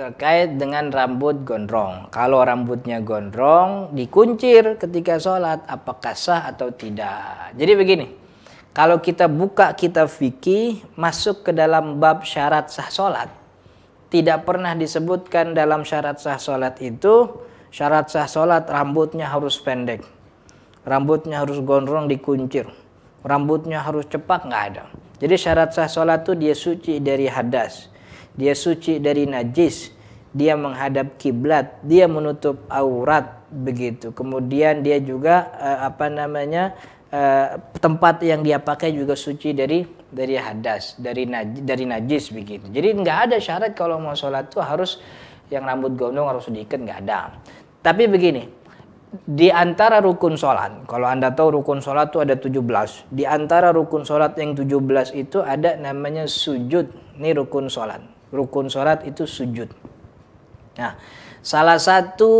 terkait dengan rambut gondrong. Kalau rambutnya gondrong, dikuncir ketika sholat, apakah sah atau tidak. Jadi begini, kalau kita buka kitab fikih masuk ke dalam bab syarat sah sholat, tidak pernah disebutkan dalam syarat sah sholat itu, syarat sah sholat rambutnya harus pendek, rambutnya harus gondrong dikuncir, rambutnya harus cepat, nggak ada. Jadi syarat sah sholat itu dia suci dari hadas dia suci dari najis, dia menghadap kiblat, dia menutup aurat begitu. Kemudian dia juga uh, apa namanya uh, tempat yang dia pakai juga suci dari dari hadas, dari najis, dari najis begitu. Jadi nggak ada syarat kalau mau sholat tuh harus yang rambut gondong harus diikat nggak ada. Tapi begini, di antara rukun sholat, kalau Anda tahu rukun sholat itu ada 17. Di antara rukun sholat yang 17 itu ada namanya sujud. Ini rukun sholat rukun sholat itu sujud. Nah, salah satu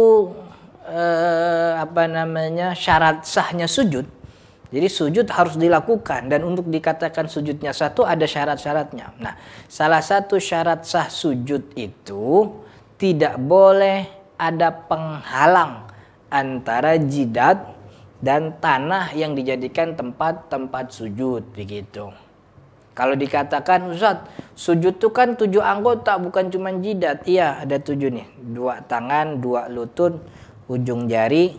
eh, apa namanya syarat sahnya sujud. Jadi sujud harus dilakukan dan untuk dikatakan sujudnya satu ada syarat-syaratnya. Nah, salah satu syarat sah sujud itu tidak boleh ada penghalang antara jidat dan tanah yang dijadikan tempat-tempat sujud begitu. Kalau dikatakan Ustaz, sujud itu kan tujuh anggota bukan cuma jidat. Iya, ada tujuh nih. Dua tangan, dua lutut, ujung jari,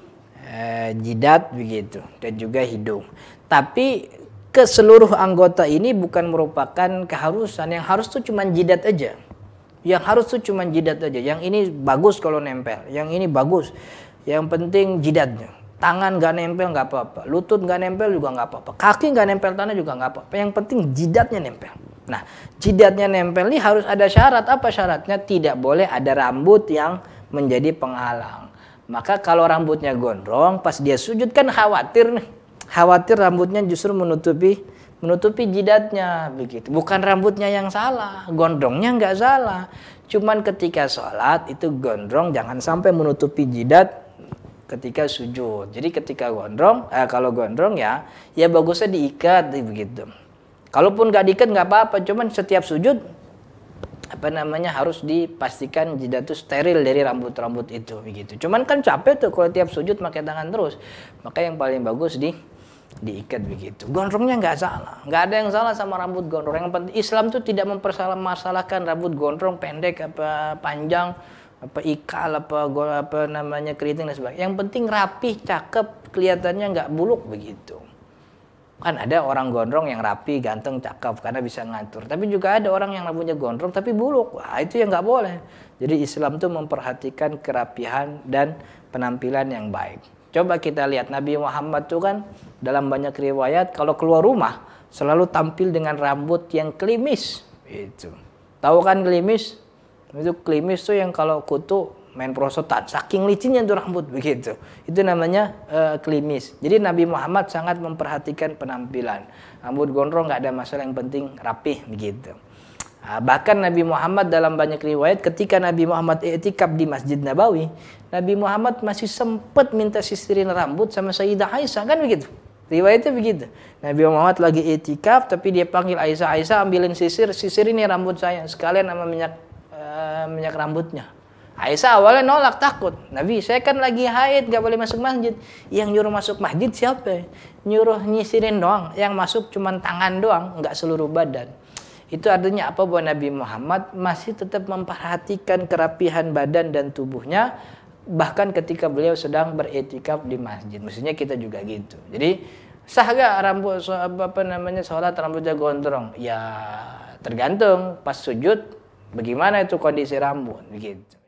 eh, jidat begitu dan juga hidung. Tapi keseluruh anggota ini bukan merupakan keharusan. Yang harus tuh cuma jidat aja. Yang harus tuh cuma jidat aja. Yang ini bagus kalau nempel, yang ini bagus. Yang penting jidatnya tangan gak nempel nggak apa-apa, lutut gak nempel juga nggak apa-apa, kaki gak nempel tanah juga nggak apa-apa. Yang penting jidatnya nempel. Nah, jidatnya nempel ini harus ada syarat. Apa syaratnya? Tidak boleh ada rambut yang menjadi penghalang. Maka kalau rambutnya gondrong, pas dia sujud kan khawatir nih. Khawatir rambutnya justru menutupi menutupi jidatnya begitu. Bukan rambutnya yang salah, gondrongnya nggak salah. Cuman ketika sholat itu gondrong jangan sampai menutupi jidat ketika sujud. Jadi ketika gondrong, eh, kalau gondrong ya, ya bagusnya diikat begitu. Kalaupun gak diikat nggak apa-apa, cuman setiap sujud apa namanya harus dipastikan jidat itu steril dari rambut-rambut itu begitu. Cuman kan capek tuh kalau tiap sujud pakai tangan terus. Maka yang paling bagus di diikat begitu. Gondrongnya nggak salah, nggak ada yang salah sama rambut gondrong. Yang penting Islam tuh tidak mempersalahkan masalahkan rambut gondrong pendek apa panjang apa ikal apa gol apa namanya keriting dan sebagainya yang penting rapi, cakep kelihatannya nggak buluk begitu kan ada orang gondrong yang rapi ganteng cakep karena bisa ngatur tapi juga ada orang yang rambutnya gondrong tapi buluk Wah, itu yang nggak boleh jadi Islam tuh memperhatikan kerapihan dan penampilan yang baik coba kita lihat Nabi Muhammad tuh kan dalam banyak riwayat kalau keluar rumah selalu tampil dengan rambut yang klimis itu tahu kan klimis itu klimis tuh yang kalau kutu main prosotan saking licinnya tuh rambut begitu itu namanya uh, klimis jadi Nabi Muhammad sangat memperhatikan penampilan rambut gondrong nggak ada masalah yang penting rapih begitu nah, bahkan Nabi Muhammad dalam banyak riwayat ketika Nabi Muhammad etikaf di Masjid Nabawi Nabi Muhammad masih sempat minta sisirin rambut sama Sayyidah Aisyah kan begitu Riwayatnya begitu. Nabi Muhammad lagi etikaf tapi dia panggil Aisyah, Aisyah ambilin sisir, sisir ini rambut saya sekalian sama minyak Eh, minyak rambutnya. Aisyah awalnya nolak takut. Nabi saya kan lagi haid gak boleh masuk masjid. Yang nyuruh masuk masjid siapa? Nyuruh nyisirin doang. Yang masuk cuma tangan doang, nggak seluruh badan. Itu artinya apa buat Nabi Muhammad masih tetap memperhatikan kerapihan badan dan tubuhnya bahkan ketika beliau sedang beretikaf di masjid. Maksudnya kita juga gitu. Jadi sah gak rambut apa namanya sholat rambutnya gondrong? Ya tergantung pas sujud Bagaimana itu kondisi rambut, begitu.